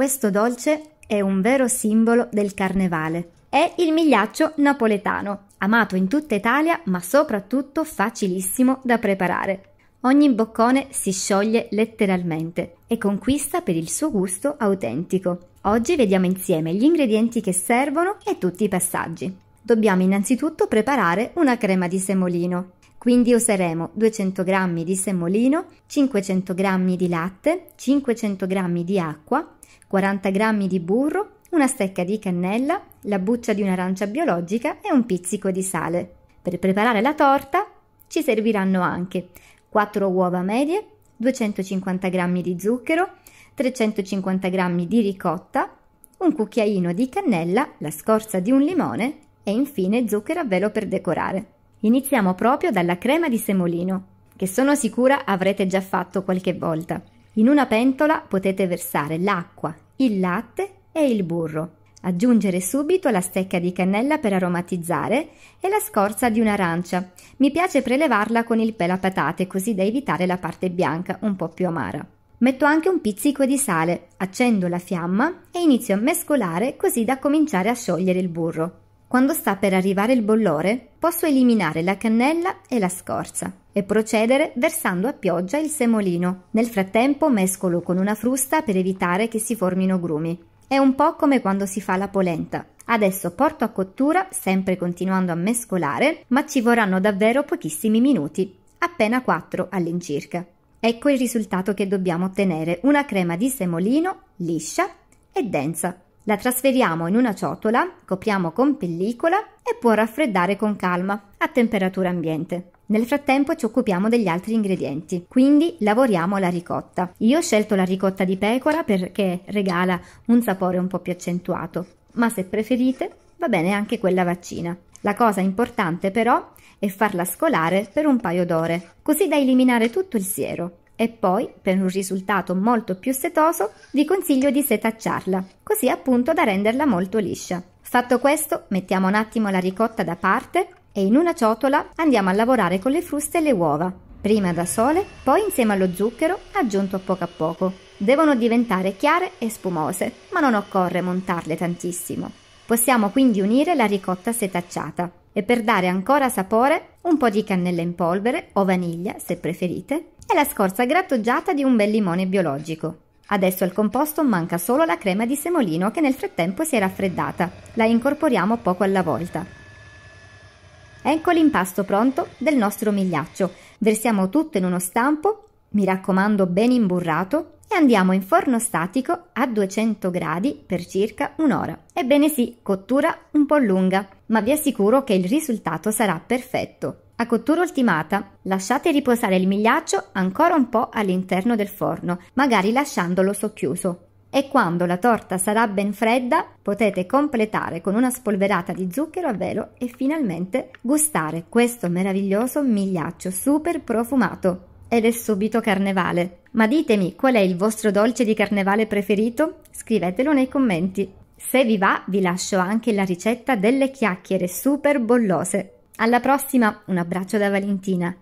Questo dolce è un vero simbolo del carnevale. È il migliaccio napoletano, amato in tutta Italia ma soprattutto facilissimo da preparare. Ogni boccone si scioglie letteralmente e conquista per il suo gusto autentico. Oggi vediamo insieme gli ingredienti che servono e tutti i passaggi. Dobbiamo innanzitutto preparare una crema di semolino. Quindi useremo 200 g di semolino, 500 g di latte, 500 g di acqua, 40 g di burro, una stecca di cannella, la buccia di un'arancia biologica e un pizzico di sale. Per preparare la torta ci serviranno anche 4 uova medie, 250 g di zucchero, 350 g di ricotta, un cucchiaino di cannella, la scorza di un limone e infine zucchero a velo per decorare. Iniziamo proprio dalla crema di semolino, che sono sicura avrete già fatto qualche volta. In una pentola potete versare l'acqua, il latte e il burro. Aggiungere subito la stecca di cannella per aromatizzare e la scorza di un'arancia. Mi piace prelevarla con il patate così da evitare la parte bianca un po' più amara. Metto anche un pizzico di sale, accendo la fiamma e inizio a mescolare così da cominciare a sciogliere il burro. Quando sta per arrivare il bollore, posso eliminare la cannella e la scorza e procedere versando a pioggia il semolino. Nel frattempo mescolo con una frusta per evitare che si formino grumi. È un po' come quando si fa la polenta. Adesso porto a cottura, sempre continuando a mescolare, ma ci vorranno davvero pochissimi minuti, appena 4 all'incirca. Ecco il risultato che dobbiamo ottenere, una crema di semolino liscia e densa. La trasferiamo in una ciotola, copriamo con pellicola e può raffreddare con calma, a temperatura ambiente. Nel frattempo ci occupiamo degli altri ingredienti, quindi lavoriamo la ricotta. Io ho scelto la ricotta di pecora perché regala un sapore un po' più accentuato, ma se preferite va bene anche quella vaccina. La cosa importante però è farla scolare per un paio d'ore, così da eliminare tutto il siero. E poi, per un risultato molto più setoso, vi consiglio di setacciarla, così appunto da renderla molto liscia. Fatto questo, mettiamo un attimo la ricotta da parte e in una ciotola andiamo a lavorare con le fruste e le uova, prima da sole, poi insieme allo zucchero aggiunto a poco a poco. Devono diventare chiare e spumose, ma non occorre montarle tantissimo. Possiamo quindi unire la ricotta setacciata e per dare ancora sapore un po' di cannella in polvere o vaniglia se preferite e la scorza grattugiata di un bel limone biologico. Adesso al composto manca solo la crema di semolino che nel frattempo si è raffreddata, la incorporiamo poco alla volta. Ecco l'impasto pronto del nostro migliaccio, versiamo tutto in uno stampo, mi raccomando ben imburrato, e andiamo in forno statico a 200 gradi per circa un'ora. Ebbene sì, cottura un po' lunga ma vi assicuro che il risultato sarà perfetto. A cottura ultimata lasciate riposare il migliaccio ancora un po' all'interno del forno, magari lasciandolo socchiuso. E quando la torta sarà ben fredda potete completare con una spolverata di zucchero a velo e finalmente gustare questo meraviglioso migliaccio super profumato. Ed è subito carnevale. Ma ditemi qual è il vostro dolce di carnevale preferito? Scrivetelo nei commenti. Se vi va vi lascio anche la ricetta delle chiacchiere super bollose. Alla prossima, un abbraccio da Valentina.